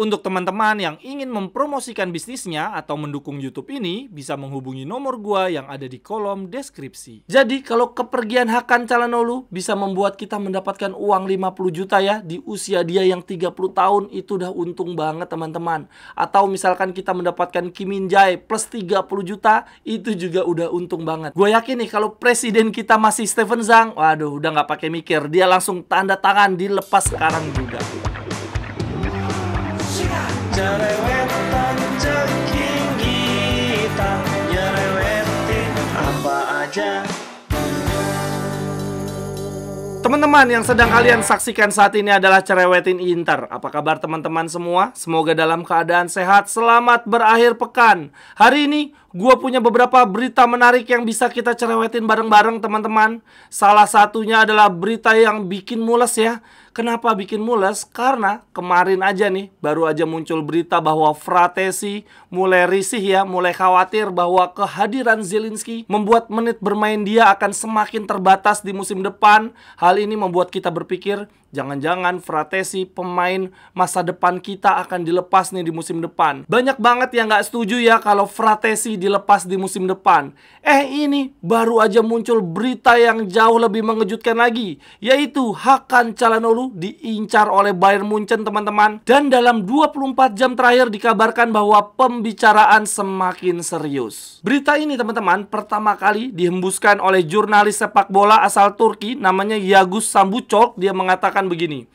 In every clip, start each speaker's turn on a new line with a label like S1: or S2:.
S1: Untuk teman-teman yang ingin mempromosikan bisnisnya atau mendukung YouTube ini, bisa menghubungi nomor gua yang ada di kolom deskripsi. Jadi, kalau kepergian Hakan Calanolu bisa membuat kita mendapatkan uang 50 juta ya di usia dia yang 30 tahun itu udah untung banget teman-teman. Atau misalkan kita mendapatkan Kim Min Jae plus 30 juta itu juga udah untung banget. Gue yakin nih kalau presiden kita masih Steven Zhang, waduh udah nggak pakai mikir, dia langsung tanda tangan dilepas sekarang juga ceking kita Nyerewetin apa aja Teman-teman yang sedang kalian saksikan saat ini adalah Cerewetin Inter. Apa kabar teman-teman semua? Semoga dalam keadaan sehat, selamat berakhir pekan. Hari ini gue punya beberapa berita menarik yang bisa kita cerewetin bareng-bareng teman-teman. Salah satunya adalah berita yang bikin mules ya. Kenapa bikin mules? Karena kemarin aja nih baru aja muncul berita bahwa Fratesi mulai risih ya, mulai khawatir bahwa kehadiran Zelensky membuat menit bermain dia akan semakin terbatas di musim depan. Hal ini membuat kita berpikir Jangan-jangan Fratesi pemain masa depan kita akan dilepas nih di musim depan. Banyak banget yang nggak setuju ya kalau Fratesi dilepas di musim depan. Eh ini baru aja muncul berita yang jauh lebih mengejutkan lagi. Yaitu Hakan Calhanoglu diincar oleh Bayern Munchen teman-teman. Dan dalam 24 jam terakhir dikabarkan bahwa pembicaraan semakin serius. Berita ini teman-teman pertama kali dihembuskan oleh jurnalis sepak bola asal Turki namanya Yagus Sambucok. Dia mengatakan mengatakan begini.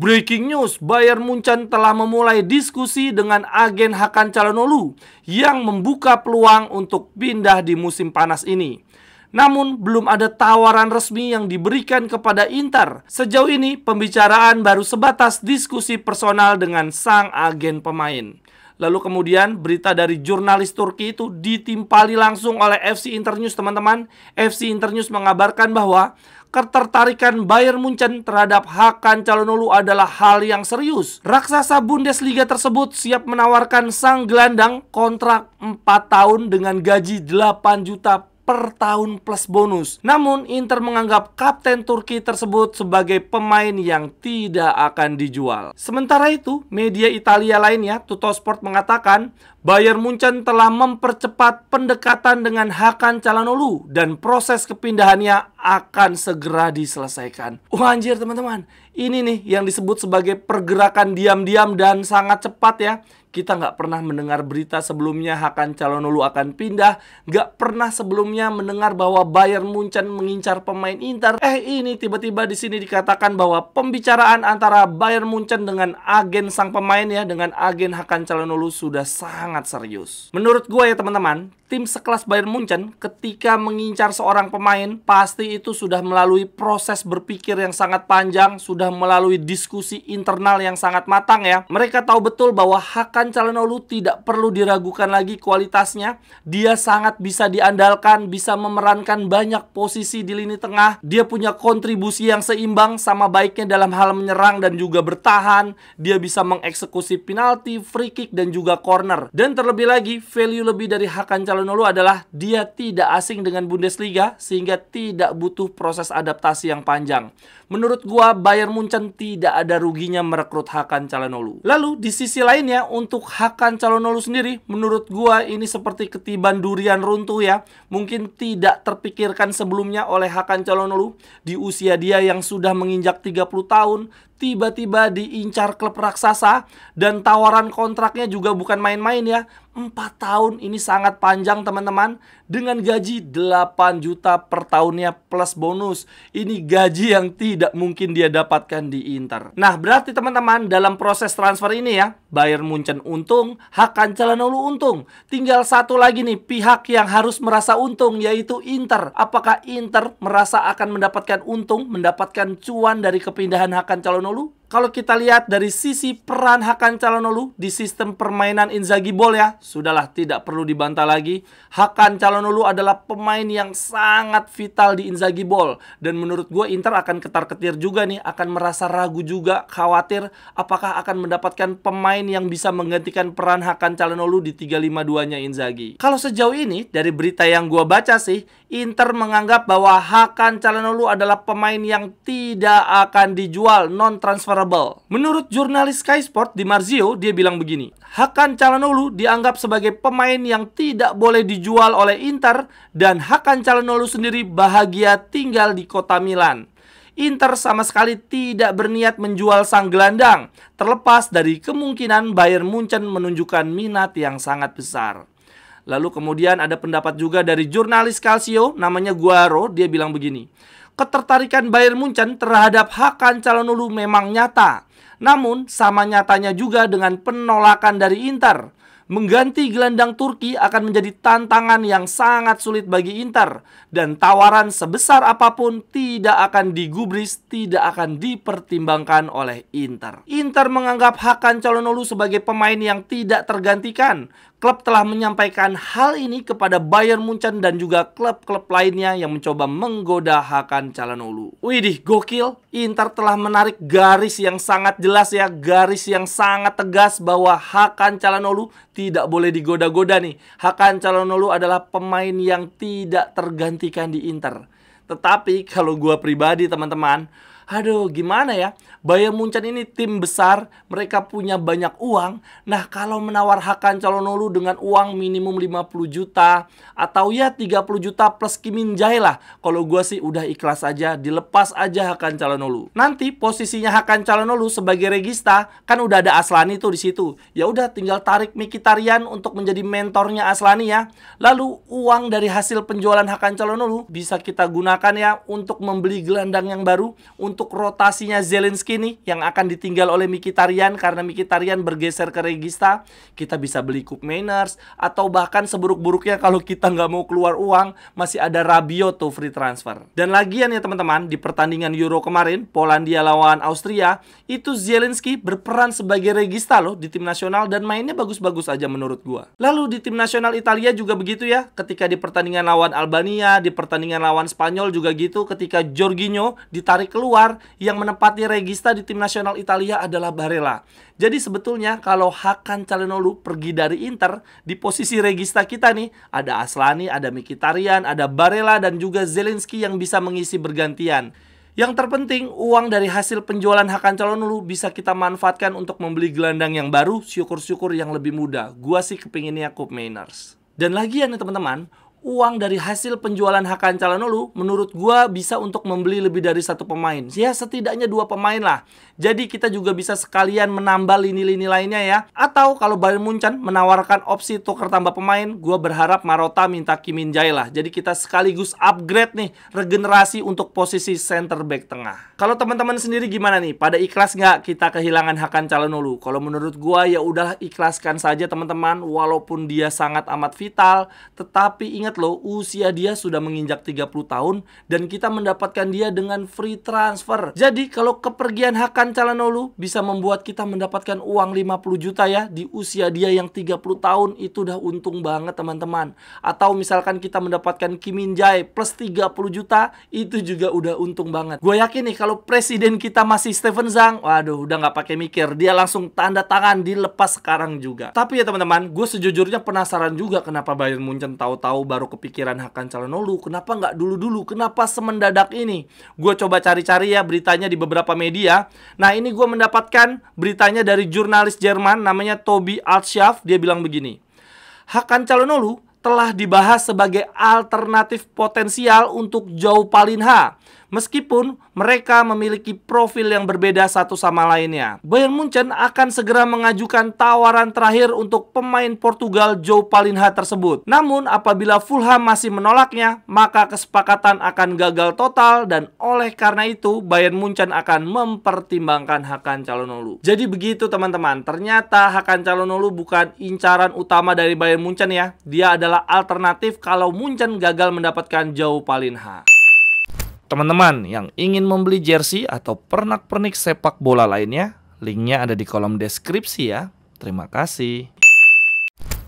S1: Breaking news, Bayern Munchen telah memulai diskusi dengan agen Hakan Calhanoglu yang membuka peluang untuk pindah di musim panas ini. Namun, belum ada tawaran resmi yang diberikan kepada Inter. Sejauh ini, pembicaraan baru sebatas diskusi personal dengan sang agen pemain. Lalu kemudian berita dari jurnalis Turki itu ditimpali langsung oleh FC Internews teman-teman. FC Internews mengabarkan bahwa ketertarikan Bayern Munchen terhadap Hakan Calonolu adalah hal yang serius. Raksasa Bundesliga tersebut siap menawarkan sang gelandang kontrak 4 tahun dengan gaji 8 juta per tahun plus bonus. Namun Inter menganggap kapten Turki tersebut sebagai pemain yang tidak akan dijual. Sementara itu, media Italia lainnya, Tuttosport mengatakan, Bayern Munchen telah mempercepat pendekatan dengan Hakan Calhanoglu dan proses kepindahannya akan segera diselesaikan. Wah anjir teman-teman, ini nih yang disebut sebagai pergerakan diam-diam dan sangat cepat ya kita nggak pernah mendengar berita sebelumnya Hakan Calhanoglu akan pindah. Nggak pernah sebelumnya mendengar bahwa Bayern Munchen mengincar pemain Inter. Eh ini tiba-tiba di sini dikatakan bahwa pembicaraan antara Bayern Munchen dengan agen sang pemain ya, dengan agen Hakan Calhanoglu sudah sangat serius. Menurut gue ya teman-teman, tim sekelas Bayern Munchen ketika mengincar seorang pemain pasti itu sudah melalui proses berpikir yang sangat panjang, sudah melalui diskusi internal yang sangat matang ya. Mereka tahu betul bahwa Hakan Calhanoglu tidak perlu diragukan lagi kualitasnya. Dia sangat bisa diandalkan, bisa memerankan banyak posisi di lini tengah. Dia punya kontribusi yang seimbang sama baiknya dalam hal menyerang dan juga bertahan. Dia bisa mengeksekusi penalti, free kick dan juga corner. Dan terlebih lagi value lebih dari Hakan Calhanoglu Calhanoglu adalah dia tidak asing dengan Bundesliga sehingga tidak butuh proses adaptasi yang panjang. Menurut gua Bayern Munchen tidak ada ruginya merekrut Hakan Calhanoglu. Lalu di sisi lainnya untuk Hakan Calhanoglu sendiri menurut gua ini seperti ketiban durian runtuh ya. Mungkin tidak terpikirkan sebelumnya oleh Hakan Calhanoglu di usia dia yang sudah menginjak 30 tahun tiba-tiba diincar klub raksasa dan tawaran kontraknya juga bukan main-main ya. 4 tahun ini sangat panjang teman-teman dengan gaji 8 juta per tahunnya plus bonus. Ini gaji yang tidak mungkin dia dapatkan di Inter. Nah, berarti teman-teman dalam proses transfer ini ya, Bayern Munchen untung, Hakan Calhanoglu untung. Tinggal satu lagi nih pihak yang harus merasa untung yaitu Inter. Apakah Inter merasa akan mendapatkan untung, mendapatkan cuan dari kepindahan Hakan Calhanoglu l ú kalau kita lihat dari sisi peran Hakan Calhanoglu di sistem permainan Inzaghi Ball ya, sudahlah tidak perlu dibantah lagi. Hakan Calhanoglu adalah pemain yang sangat vital di Inzaghi Ball dan menurut gue Inter akan ketar-ketir juga nih, akan merasa ragu juga, khawatir apakah akan mendapatkan pemain yang bisa menggantikan peran Hakan Calhanoglu di 352-nya Inzaghi. Kalau sejauh ini dari berita yang gue baca sih, Inter menganggap bahwa Hakan Calhanoglu adalah pemain yang tidak akan dijual non transfer Menurut jurnalis Sky Sport di Marzio, dia bilang begini. Hakan Calhanoglu dianggap sebagai pemain yang tidak boleh dijual oleh Inter dan Hakan Calhanoglu sendiri bahagia tinggal di kota Milan. Inter sama sekali tidak berniat menjual sang gelandang, terlepas dari kemungkinan Bayern Munchen menunjukkan minat yang sangat besar. Lalu kemudian ada pendapat juga dari jurnalis Calcio namanya Guaro, dia bilang begini ketertarikan Bayern Munchen terhadap Hakan Calhanoglu memang nyata. Namun, sama nyatanya juga dengan penolakan dari Inter. Mengganti gelandang Turki akan menjadi tantangan yang sangat sulit bagi Inter. Dan tawaran sebesar apapun tidak akan digubris, tidak akan dipertimbangkan oleh Inter. Inter menganggap Hakan Calhanoglu sebagai pemain yang tidak tergantikan klub telah menyampaikan hal ini kepada Bayern Munchen dan juga klub-klub lainnya yang mencoba menggoda Hakan Calhanoglu. Widih, gokil. Inter telah menarik garis yang sangat jelas ya, garis yang sangat tegas bahwa Hakan Calhanoglu tidak boleh digoda-goda nih. Hakan Calhanoglu adalah pemain yang tidak tergantikan di Inter. Tetapi kalau gue pribadi teman-teman, aduh gimana ya? Bayern Munchen ini tim besar, mereka punya banyak uang. Nah, kalau menawar Hakan Calonolu dengan uang minimum 50 juta atau ya 30 juta plus kimin Jae lah. Kalau gua sih udah ikhlas aja, dilepas aja Hakan Calonolu. Nanti posisinya Hakan Calonolu sebagai regista kan udah ada Aslani tuh di situ. Ya udah tinggal tarik Mikitarian untuk menjadi mentornya Aslani ya. Lalu uang dari hasil penjualan Hakan Calonolu bisa kita gunakan ya untuk membeli gelandang yang baru untuk rotasinya Zelensky Rizky nih yang akan ditinggal oleh Mikitarian karena Mikitarian bergeser ke Regista, kita bisa beli Cup Mainers atau bahkan seburuk-buruknya kalau kita nggak mau keluar uang masih ada Rabio tuh free transfer. Dan lagian ya teman-teman, di pertandingan Euro kemarin Polandia lawan Austria, itu Zielinski berperan sebagai Regista loh di tim nasional dan mainnya bagus-bagus aja menurut gua. Lalu di tim nasional Italia juga begitu ya, ketika di pertandingan lawan Albania, di pertandingan lawan Spanyol juga gitu ketika Jorginho ditarik keluar yang menempati Regista regista di tim nasional Italia adalah Barella. Jadi sebetulnya kalau Hakan Calhanoglu pergi dari Inter, di posisi regista kita nih ada Aslani, ada Mikitarian, ada Barella dan juga Zelensky yang bisa mengisi bergantian. Yang terpenting, uang dari hasil penjualan Hakan Calonulu bisa kita manfaatkan untuk membeli gelandang yang baru, syukur-syukur yang lebih muda. Gua sih kepinginnya Cup Mainers. Dan lagi ya nih teman-teman, uang dari hasil penjualan Hakan Calhanoglu menurut gua bisa untuk membeli lebih dari satu pemain. Ya setidaknya dua pemain lah. Jadi kita juga bisa sekalian menambah lini-lini lainnya ya. Atau kalau Bayern Munchen menawarkan opsi tuker tambah pemain, gua berharap Marota minta Kimin Jai lah. Jadi kita sekaligus upgrade nih regenerasi untuk posisi center back tengah. Kalau teman-teman sendiri gimana nih? Pada ikhlas nggak kita kehilangan Hakan Calhanoglu? Kalau menurut gua ya udah ikhlaskan saja teman-teman walaupun dia sangat amat vital, tetapi ingat Ingat loh, usia dia sudah menginjak 30 tahun dan kita mendapatkan dia dengan free transfer. Jadi kalau kepergian Hakan Calhanoglu bisa membuat kita mendapatkan uang 50 juta ya di usia dia yang 30 tahun itu udah untung banget teman-teman. Atau misalkan kita mendapatkan Kim Min Jae plus 30 juta itu juga udah untung banget. Gue yakin nih kalau presiden kita masih Steven Zhang, waduh udah nggak pakai mikir, dia langsung tanda tangan dilepas sekarang juga. Tapi ya teman-teman, gue sejujurnya penasaran juga kenapa Bayern Munchen tahu-tahu baru baru kepikiran Hakan calon kenapa nggak dulu dulu kenapa semendadak ini gue coba cari-cari ya beritanya di beberapa media nah ini gue mendapatkan beritanya dari jurnalis Jerman namanya Toby Altschaff dia bilang begini Hakan Calonolu telah dibahas sebagai alternatif potensial untuk Joe Palinha meskipun mereka memiliki profil yang berbeda satu sama lainnya. Bayern Munchen akan segera mengajukan tawaran terakhir untuk pemain Portugal Joe Palinha tersebut. Namun apabila Fulham masih menolaknya, maka kesepakatan akan gagal total dan oleh karena itu Bayern Munchen akan mempertimbangkan Hakan Calhanoglu. Jadi begitu teman-teman, ternyata Hakan Calhanoglu bukan incaran utama dari Bayern Munchen ya. Dia adalah alternatif kalau Munchen gagal mendapatkan Joe Palinha. Teman-teman yang ingin membeli jersey atau pernak-pernik sepak bola lainnya, linknya ada di kolom deskripsi ya. Terima kasih.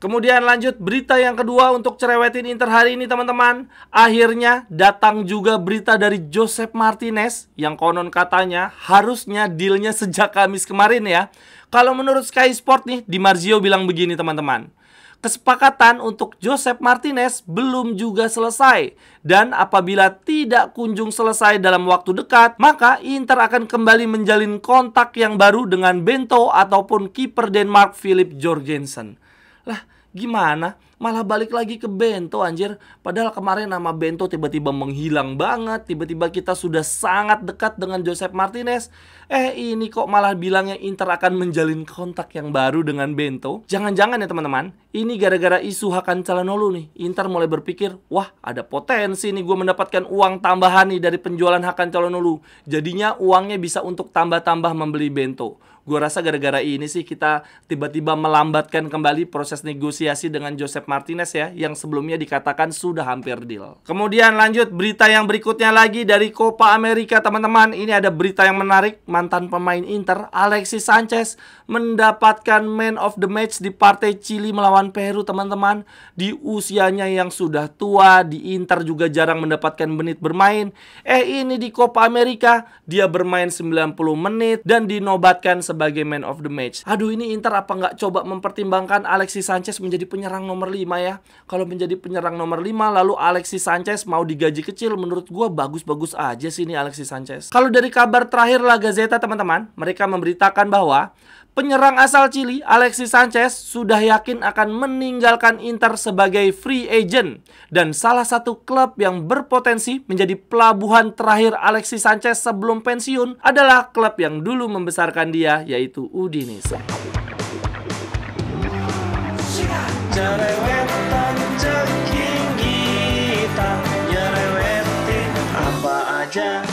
S1: Kemudian lanjut berita yang kedua untuk cerewetin Inter hari ini teman-teman. Akhirnya datang juga berita dari Joseph Martinez yang konon katanya harusnya dealnya sejak Kamis kemarin ya. Kalau menurut Sky Sport nih, Di Marzio bilang begini teman-teman. Kesepakatan untuk Joseph Martinez belum juga selesai dan apabila tidak kunjung selesai dalam waktu dekat, maka Inter akan kembali menjalin kontak yang baru dengan Bento ataupun kiper Denmark Philip Jorgensen. Lah, gimana? malah balik lagi ke bento anjir. Padahal kemarin nama bento tiba-tiba menghilang banget, tiba-tiba kita sudah sangat dekat dengan Joseph Martinez. Eh ini kok malah bilangnya Inter akan menjalin kontak yang baru dengan bento. Jangan-jangan ya teman-teman, ini gara-gara isu Hakan Calhanoglu nih. Inter mulai berpikir, wah ada potensi nih gue mendapatkan uang tambahan nih dari penjualan Hakan Calhanoglu. Jadinya uangnya bisa untuk tambah-tambah membeli bento. Gue rasa gara-gara ini sih kita tiba-tiba melambatkan kembali proses negosiasi dengan Joseph Martinez ya yang sebelumnya dikatakan sudah hampir deal. Kemudian lanjut berita yang berikutnya lagi dari Copa America teman-teman. Ini ada berita yang menarik mantan pemain Inter Alexis Sanchez mendapatkan man of the match di partai Chili melawan Peru teman-teman di usianya yang sudah tua di Inter juga jarang mendapatkan menit bermain. Eh ini di Copa America dia bermain 90 menit dan dinobatkan sebagai man of the match. Aduh ini Inter apa nggak coba mempertimbangkan Alexis Sanchez menjadi penyerang nomor 5 5 ya. Kalau menjadi penyerang nomor 5 lalu Alexis Sanchez mau digaji kecil menurut gue bagus-bagus aja sih ini Alexis Sanchez. Kalau dari kabar terakhir La Zeta teman-teman, mereka memberitakan bahwa penyerang asal Chili Alexis Sanchez sudah yakin akan meninggalkan Inter sebagai free agent dan salah satu klub yang berpotensi menjadi pelabuhan terakhir Alexis Sanchez sebelum pensiun adalah klub yang dulu membesarkan dia yaitu Udinese rezekin kita nyerewetin apa aja